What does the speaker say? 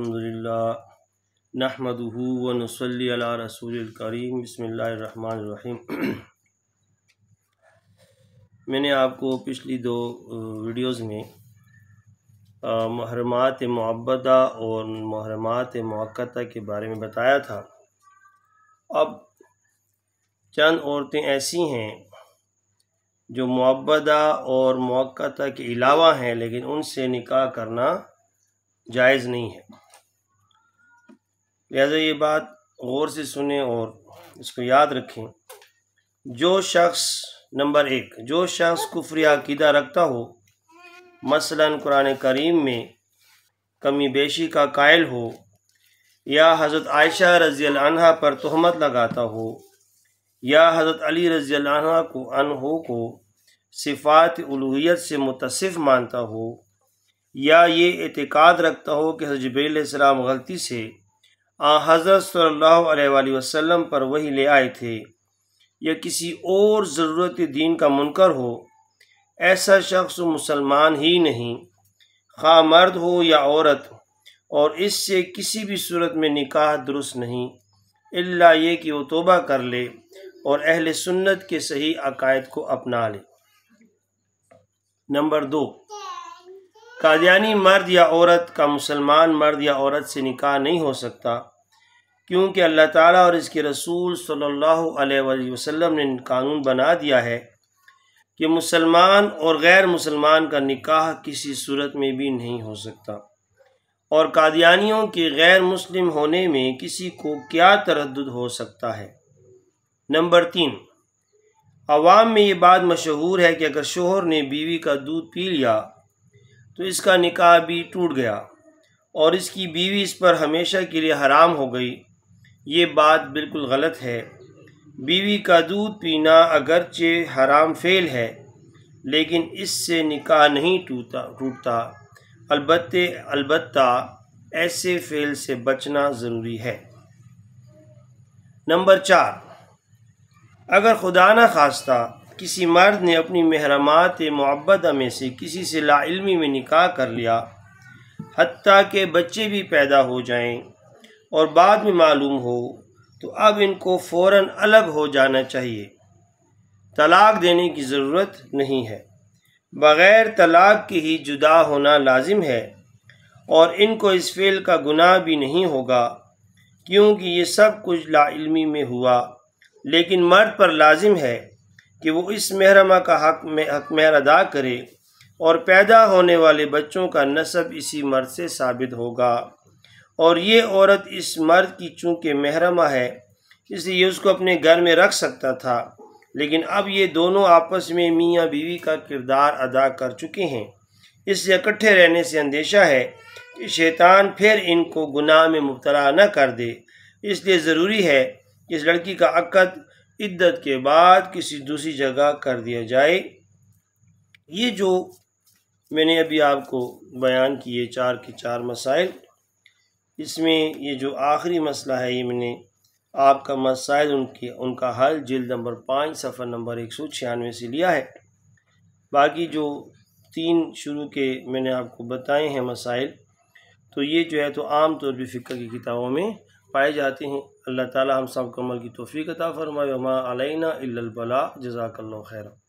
ونصلي على رسول الكريم بسم रसूल الرحمن الرحيم मैंने आपको पिछली दो वीडियोस में महरमात मबदा और महरमात मौक़ा के बारे में बताया था अब चंद औरतें ऐसी हैं जो मबदा और मौक़ा के अलावा हैं लेकिन उनसे निकाह करना जायज़ नहीं है लिहाजा ये बात गौर से सुने और इसको याद रखें जो शख्स नंबर एक जो शख्स कुफरी अकीदा रखता हो मसलन कुरान करीम में कमी बेशी का कायल हो या हज़रत आयशा रज़ी अलहा पर तहमत लगाता हो या हज़रत अली रज़ी अलहा को अनहो को सिफात उलूत से मुतसिफ़ मानता हो या ये एतक़ाद रखता हो कि हजबेल गलती से हज़रत सल्ला वसम पर वही ले आए थे या किसी और ज़रूरत दीन का मुनकर हो ऐसा शख्स मुसलमान ही नहीं खा मर्द हो या औरत और इससे किसी भी सूरत में निकाह दुरुस्त नहीं अल्ला ये कि वो तोबा कर ले और अहल सुन्नत के सही अकायद को अपना ले नंबर दो कादियानी मर्द या औरत का मुसलमान मर्द या औरत से निकाह नहीं हो सकता क्योंकि अल्लाह ताला और इसके रसूल सल्लल्लाहु अलैहि वसल्लम ने कानून बना दिया है कि मुसलमान और गैर मुसलमान का निकाह किसी सूरत में भी नहीं हो सकता और कादियानियों के गैर मुस्लिम होने में किसी को क्या तरद हो सकता है नंबर तीन आवाम में ये बात मशहूर है कि अगर शोहर ने बीवी का दूध पी लिया तो इसका निकाह भी टूट गया और इसकी बीवी इस पर हमेशा के लिए हराम हो गई ये बात बिल्कुल गलत है बीवी का दूध पीना अगरचे हराम फेल है लेकिन इससे निकाह नहीं टूटा टूटता अलबत् अलबत् ऐसे फेल से बचना ज़रूरी है नंबर चार अगर खुदा न खास्ता किसी मर्द ने अपनी महरमात मुबदा में से किसी से लामी में निकाह कर लिया हती के बच्चे भी पैदा हो जाएं और बाद में मालूम हो तो अब इनको फ़ौर अलग हो जाना चाहिए तलाक देने की ज़रूरत नहीं है बग़ैर तलाक के ही जुदा होना लाजिम है और इनको इस फेल का गुनाह भी नहीं होगा क्योंकि ये सब कुछ लाइलमी में हुआ लेकिन मर्द पर लाजिम है कि वो इस महरमा का हक में हक महर अदा करे और पैदा होने वाले बच्चों का नसब इसी मर्द से साबित होगा और ये औरत इस मर्द की चूंकि महरमा है इसलिए उसको अपने घर में रख सकता था लेकिन अब ये दोनों आपस में मियाँ बीवी का किरदार अदा कर चुके हैं इससे इकट्ठे रहने से अंदेशा है कि शैतान फिर इनको गुनाह में मुबतला न कर दे इसलिए ज़रूरी है कि इस लड़की का अक़द इद्दत के बाद किसी दूसरी जगह कर दिया जाए ये जो मैंने अभी आपको बयान किए चार के चार मसाइल इसमें ये जो आखिरी मसला है ये मैंने आपका मसाइल उनके उनका हल जल्द नंबर पाँच सफ़र नंबर एक सौ छियानवे से लिया है बाकी जो तीन शुरू के मैंने आपको बताए हैं मसाइल तो ये जो है तो आम तौर पर फ़िक्र की किताबों में पाए जाते हैं अल्लाह ताला हम सब कमल की तोफ़ी कता फ़रमाए वमा अलैना इल्लल बला खैरा